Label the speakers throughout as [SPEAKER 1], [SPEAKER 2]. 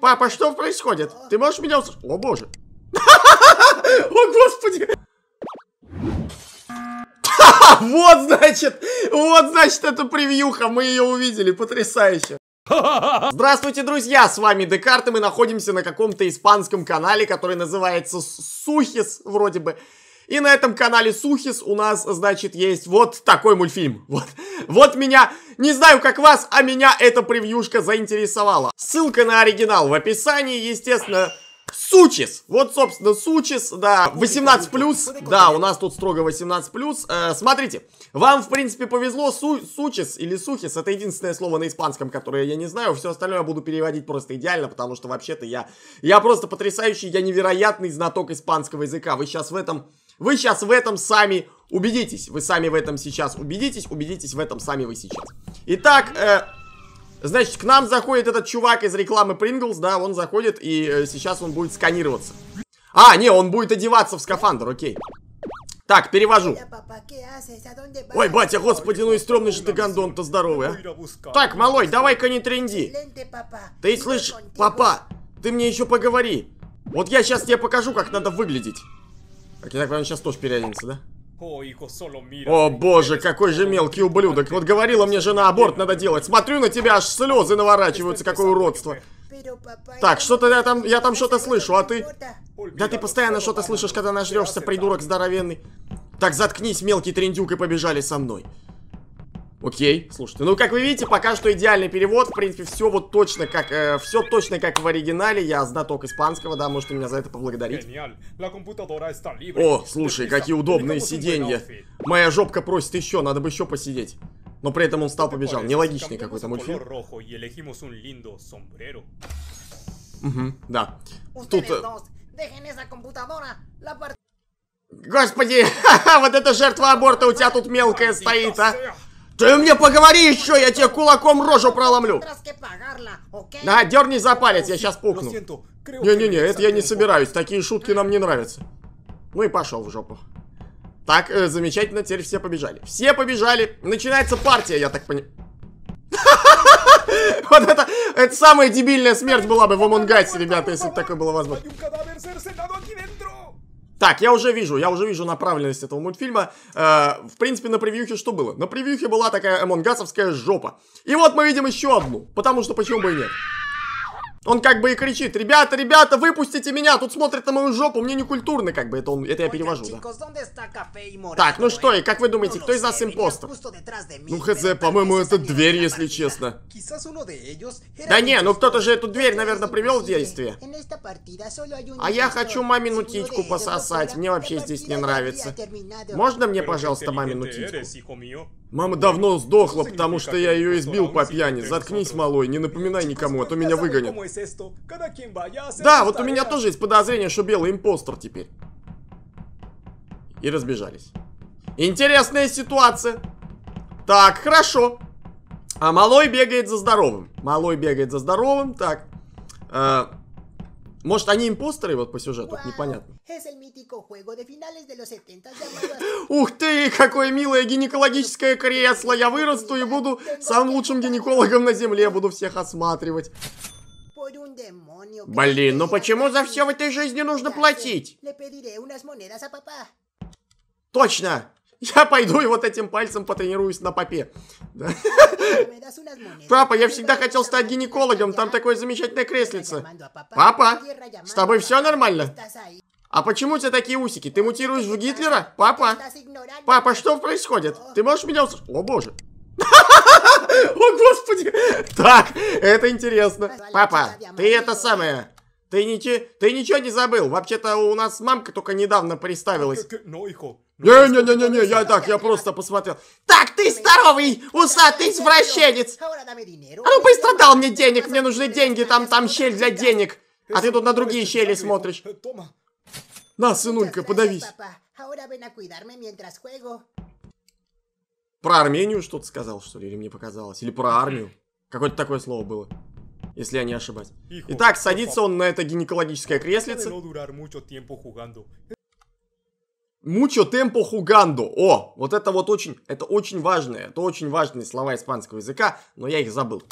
[SPEAKER 1] Папа, что происходит? Ты можешь меня услышать? О боже. О господи. Вот значит, вот значит это превьюха, мы ее увидели, потрясающе. Здравствуйте, друзья, с вами Декарт, и мы находимся на каком-то испанском канале, который называется Сухис, вроде бы. И на этом канале Сухис у нас, значит, есть вот такой мультфильм. Вот, вот меня не знаю, как вас, а меня эта превьюшка заинтересовала. Ссылка на оригинал в описании, естественно. Сучис! Вот, собственно, Сучис, да, 18 плюс, да, у нас тут строго 18 плюс. Э, смотрите, вам, в принципе, повезло, су Сучис или Сухис, это единственное слово на испанском, которое я не знаю, все остальное я буду переводить просто идеально, потому что, вообще-то, я, я просто потрясающий, я невероятный знаток испанского языка, вы сейчас в этом, вы сейчас в этом сами Убедитесь, вы сами в этом сейчас убедитесь, убедитесь в этом сами вы сейчас. Итак, э, значит, к нам заходит этот чувак из рекламы Принглс, да, он заходит, и э, сейчас он будет сканироваться. А, не, он будет одеваться в скафандр, окей. Так, перевожу. Ой, батя, господи, ну и стрёмный же ты Гандон, то здоровый, а. Так, малой, давай-ка не тренди. Ты слышишь, папа, ты мне еще поговори. Вот я сейчас тебе покажу, как надо выглядеть. Так, я так понимаю, сейчас тоже переоденется, да? О боже, какой же мелкий ублюдок. Вот говорила мне жена, аборт надо делать. Смотрю на тебя, аж слезы наворачиваются, какое уродство. Так, что-то я там, я там что-то слышу, а ты... Да ты постоянно что-то слышишь, когда нажрешься, придурок здоровенный. Так, заткнись, мелкий трендюк, и побежали со мной. Окей, слушайте, ну как вы видите, пока что идеальный перевод, в принципе, все вот точно как, э, все точно как в оригинале, я знаток испанского, да, можете меня за это поблагодарить. О, слушай, какие удобные сиденья, моя жопка просит еще, надо бы еще посидеть. Но при этом он стал побежал, нелогичный какой-то мультфильм. Угу, да. Тут... Э, Господи, вот эта жертва аборта у тебя тут мелкая стоит, а? Ты мне поговори еще, я тебе кулаком рожу проломлю. Да, дерни за палец, я сейчас пукну. Не-не-не, это я не собираюсь, такие шутки нам не нравятся. Ну и пошел в жопу. Так, э, замечательно, теперь все побежали. Все побежали, начинается партия, я так понимаю. Вот это, это самая дебильная смерть была бы в Амонгасе, ребята, если бы такое было возможно. Так, я уже вижу, я уже вижу направленность этого мультфильма. Э, в принципе, на превьюхе что было? На превьюхе была такая эмонгасовская жопа. И вот мы видим еще одну, потому что почему бы и нет. Он как бы и кричит, ребята, ребята, выпустите меня, тут смотрят на мою жопу, мне не культурно, как бы это он, это я перевожу, да. Так, ну что, и как вы думаете, ну, кто из ну нас импостер? Ну хз, по-моему, это дверь, если честно. Да не, ну кто-то же эту дверь, наверное, привел в действие. А я хочу мамину титьку пососать, мне вообще здесь не нравится. Можно мне, пожалуйста, мамину титьку? Мама давно сдохла, потому что я ее избил по пьяни. Заткнись, малой, не напоминай никому, а то меня выгонят. Да, вот у меня тоже есть подозрение, что белый импостер теперь. И разбежались. Интересная ситуация. Так, хорошо. А малой бегает за здоровым. Малой бегает за здоровым, так. А, может, они импостеры вот по сюжету, wow. непонятно. Ух ты, какое милое гинекологическое кресло! Я вырасту и буду самым лучшим гинекологом на земле, буду всех осматривать. Блин, ну почему за все в этой жизни нужно платить? Точно! Я пойду и вот этим пальцем потренируюсь на попе. Папа, я всегда хотел стать гинекологом, там такое замечательное креслице. Папа, с тобой все нормально? А почему у тебя такие усики? Ты мутируешь в Гитлера? Папа? Папа, что происходит? Ты можешь меня услышать? О боже. О господи. Так, это интересно. Папа, ты это самое... Ты, ничего, ты ничего не забыл? Вообще-то у нас мамка только недавно приставилась. Не-не-не-не, ну ну я так, я просто посмотрел. Так, ты здоровый, усатый извращенец! А ну быстро дал мне денег, мне нужны деньги, там, там щель для денег. А ты тут на другие щели смотришь. На, сынулька, подавись. А про Армению что-то сказал, что ли, или мне показалось? Или про армию? Какое-то такое слово было если я не ошибаюсь. Итак, садится он на это гинекологическое креслице. Мучо темпо хугандо. О, вот это вот очень, это очень важное, это очень важные слова испанского языка, но я их забыл.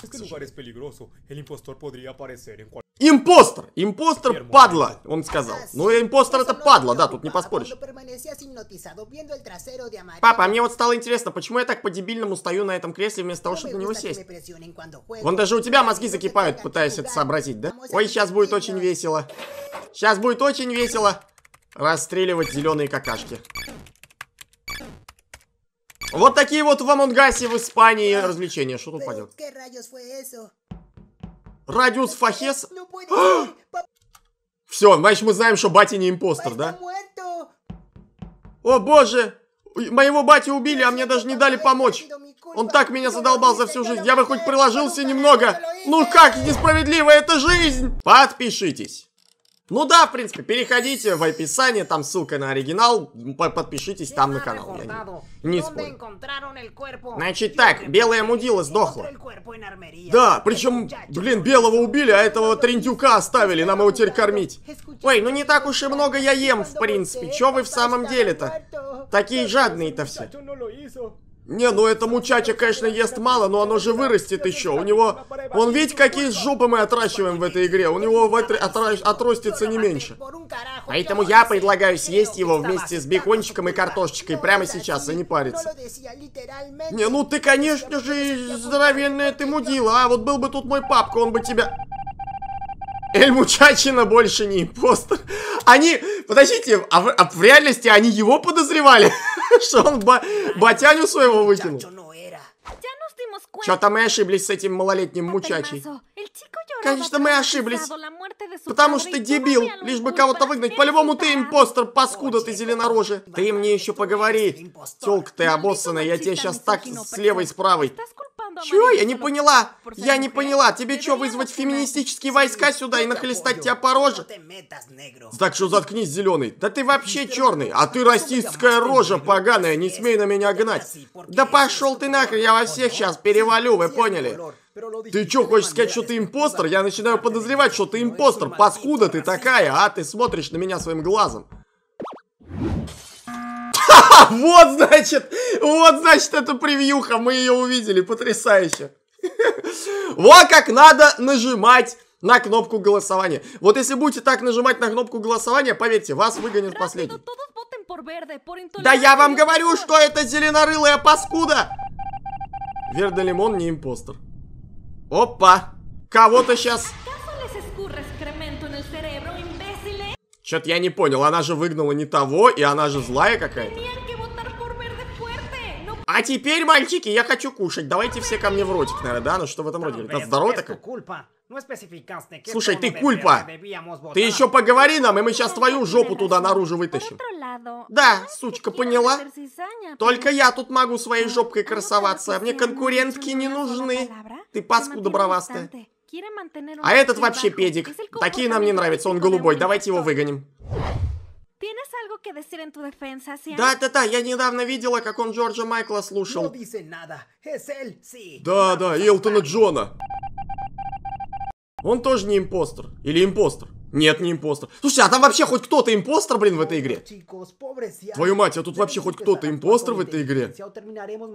[SPEAKER 1] Импостер! Импостер падла, он сказал. Ну импостер это падла, да, тут не поспоришь. Папа, а мне вот стало интересно, почему я так по-дебильному стою на этом кресле вместо того, чтобы на него сесть? Вон даже у тебя мозги закипают, пытаясь это сообразить, да? Ой, сейчас будет очень весело. Сейчас будет очень весело. Расстреливать зеленые какашки. Вот такие вот в Амунгасе в Испании развлечения. Что тут пойдет? Радиус Фахес? Ну, ну, а! Все, значит мы знаем, что батя не импостер, да? О боже! Моего батю убили, а мне даже не дали помочь. Он так меня ну, задолбал за всю жизнь. Я бы хоть приложился немного. Ну как, несправедливо, это жизнь! Подпишитесь. Ну да, в принципе, переходите в описание, там ссылка на оригинал, подпишитесь там на канал. Не, не спорю. Значит так, белая мудила сдохла. Да, причем, блин, белого убили, а этого трендюка оставили, нам его теперь кормить. Ой, ну не так уж и много я ем, в принципе, чё вы в самом деле-то? Такие жадные-то все. Не, ну этому мучача, конечно, ест мало, но оно же вырастет еще. У него... Он видит, какие жопы мы отращиваем в этой игре. У него в отра... отрастится не меньше. Поэтому я предлагаю съесть его вместе с бекончиком и картошечкой прямо сейчас, и а не париться. Не, ну ты, конечно же, здоровенная ты мудила, а вот был бы тут мой папка, он бы тебя... Эль Мучачина больше не импостер. Они... Подождите, а в, а в реальности они его подозревали? Что он батяню своего выкинул? Что-то ну, ну мы ошиблись с этим малолетним мучачей. Конечно, мы ошиблись. Потому что ты дебил. Лишь бы кого-то выгнать. По-любому ты импостер, паскуда ты зеленорожи. Ты мне еще поговори. Тёлка ты обоссанная, я тебе сейчас так с левой с правой. Чего? Я не поняла! Я не поняла! Тебе что, вызвать феминистические войска сюда и нахлестать тебя по роже? Так что заткнись, зеленый. Да ты вообще черный, а ты расистская рожа поганая, не смей на меня гнать. Да пошел ты нахрен, я вас всех сейчас перевалю, вы поняли? Ты чё, хочешь сказать, что ты импостер? Я начинаю подозревать, что ты импостер. Паскуда ты такая, а? Ты смотришь на меня своим глазом. Вот, значит, вот, значит, эту превьюха, мы ее увидели, потрясающе. Вот как надо нажимать на кнопку голосования. Вот если будете так нажимать на кнопку голосования, поверьте, вас выгонят последний. Да я вам говорю, что это зеленорылая паскуда! Вердолимон не импостер. Опа! Кого-то сейчас... Чё-то я не понял, она же выгнала не того, и она же злая какая-то. Ну, а теперь, мальчики, я хочу кушать. Давайте все ко мне в ротик, наверное, да? Ну что в этом роде? Да здорово такая. Ну, Слушай, ты кульпа. Ты еще поговори нам, и мы сейчас ну, твою жопу туда наружу вытащим. Да, сучка, поняла? Только я тут могу своей жопкой а красоваться. А мне конкурентки не нужны. Ты паскуда бровастая. А этот вообще педик. Такие нам не нравятся, он голубой. Давайте его выгоним. Да-да-да, я недавно видела, как он Джорджа Майкла слушал. Да-да, Элтона Джона. Он тоже не импостер. Или импостер. Нет, не импостер. Слушай, а там вообще хоть кто-то импостер, блин, в этой игре? Твою мать, а тут вообще хоть кто-то импостер в этой игре?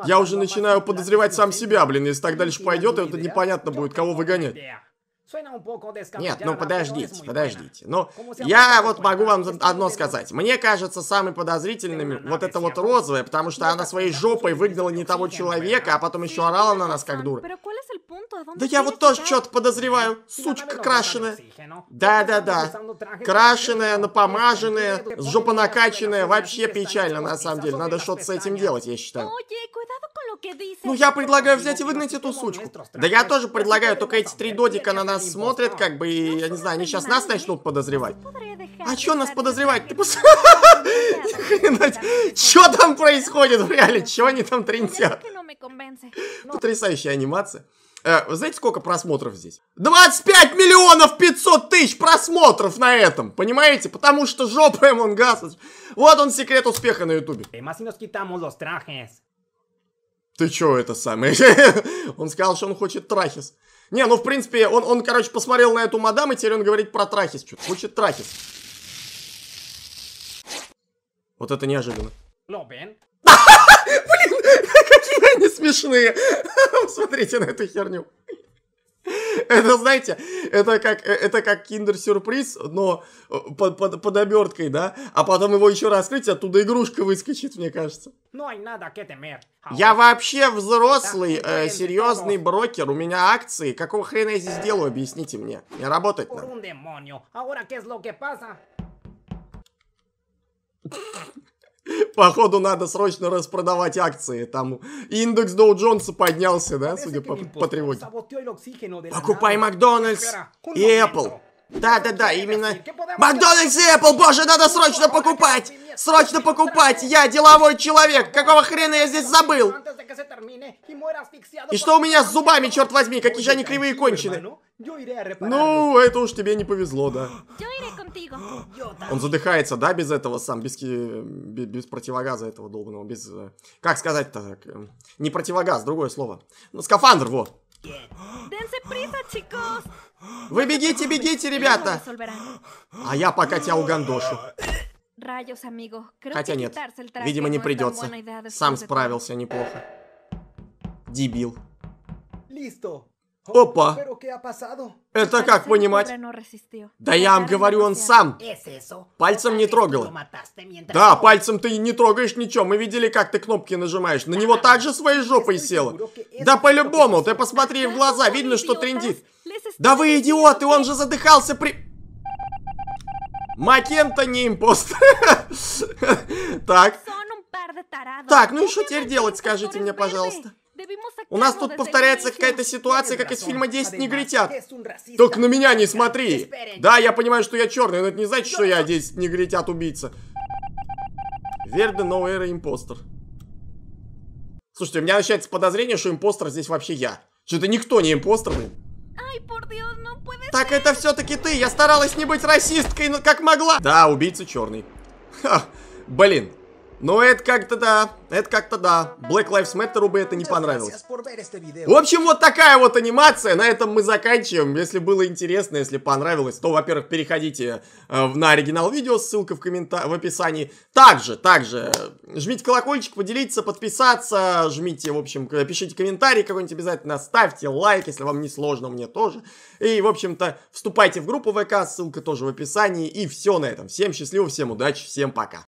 [SPEAKER 1] Я уже начинаю подозревать сам себя, блин, если так дальше пойдет, это непонятно будет, кого выгонять. Нет, ну подождите, подождите. Ну, я вот могу вам одно сказать. Мне кажется самым подозрительными вот это вот розовая, потому что она своей жопой выгнала не того человека, а потом еще орала на нас как дура. Ну. Да я вот тоже что-то подозреваю, сучка крашеная. Да-да-да, крашеная, напомаженная, накачанная. вообще печально на самом деле. Надо что-то с этим делать, я считаю. Ну, ну я предлагаю взять и выгнать эту сучку. Да я тоже предлагаю, только эти три додика на нас смотрят, как бы, и, я не ну, знаю, они сейчас нас начнут подозревать. А что нас подозревать? Ты а пос... там происходит в реале? Чего они там трендят? Потрясающая анимация. Э, вы знаете, сколько просмотров здесь? 25 миллионов 500 тысяч просмотров на этом, понимаете? Потому что жопа Among Us. Вот он секрет успеха на ютубе. Ты чё это самое? он сказал, что он хочет трахис. Не, ну в принципе, он, он, короче, посмотрел на эту мадам, и теперь он говорит про трахис. Что хочет трахис. Вот это неожиданно. Блин, Какие они смешные. Смотрите на эту херню. Это, знаете, это как, э, это как киндер-сюрприз, но э, под, под, под оберткой, да? А потом его еще раскрыть, оттуда игрушка выскочит, мне кажется. Я вообще взрослый, э, серьезный брокер, у меня акции. Какого хрена я здесь делаю, объясните мне. Я работать надо. Походу, надо срочно распродавать акции. Там индекс Доу Джонса поднялся, да, судя по, по тревоге. Покупай Макдональдс и Apple. Да-да-да, именно... Макдональдс и Apple, боже, надо срочно покупать! Срочно покупать! Я деловой человек! Какого хрена я здесь забыл? И что у меня с зубами, черт возьми? Какие же они кривые кончены? Ну, это уж тебе не повезло, да. Он задыхается, да, без этого сам, без, без, без противогаза этого долбанного, без... Как сказать-то? Не противогаз, другое слово. Ну, скафандр, вот чикос.
[SPEAKER 2] Вы бегите, бегите, ребята!
[SPEAKER 1] А я пока тебя угандошу. Хотя нет, видимо, не придется. Сам справился неплохо. Дебил. Listo. Опа! Это как понимать? Да я вам говорю, он сам. Пальцем не трогал. Да, пальцем ты не трогаешь ничего. Мы видели, как ты кнопки нажимаешь. На него также своей жопой села. Да по-любому, ты посмотри в глаза, видно, что трендит. Да вы идиоты, он же задыхался при... Макента не импост. Так. Так, ну и что теперь делать, скажите мне, пожалуйста. У нас тут повторяется какая-то ситуация, как из фильма "Десять негритят». Только на меня не смотри. Да, я понимаю, что я черный, но это не значит, что я 10 негритят убийца. Верде Ноуэра импостер. Слушайте, у меня начинается подозрение, что импостер здесь вообще я. Что то никто не импостер, блин. Так это все-таки ты. Я старалась не быть расисткой, но как могла. Да, убийца черный. Ха, блин. Но это как-то да, это как-то да. Black Lives Matter бы это не понравилось. В общем, вот такая вот анимация. На этом мы заканчиваем. Если было интересно, если понравилось, то, во-первых, переходите э, на оригинал видео, ссылка в, коммента в описании. Также, также, э, жмите колокольчик, поделиться, подписаться, жмите, в общем, пишите комментарий какой-нибудь обязательно, ставьте лайк, если вам не сложно, мне тоже. И, в общем-то, вступайте в группу ВК, ссылка тоже в описании. И все на этом. Всем счастливо, всем удачи, всем пока.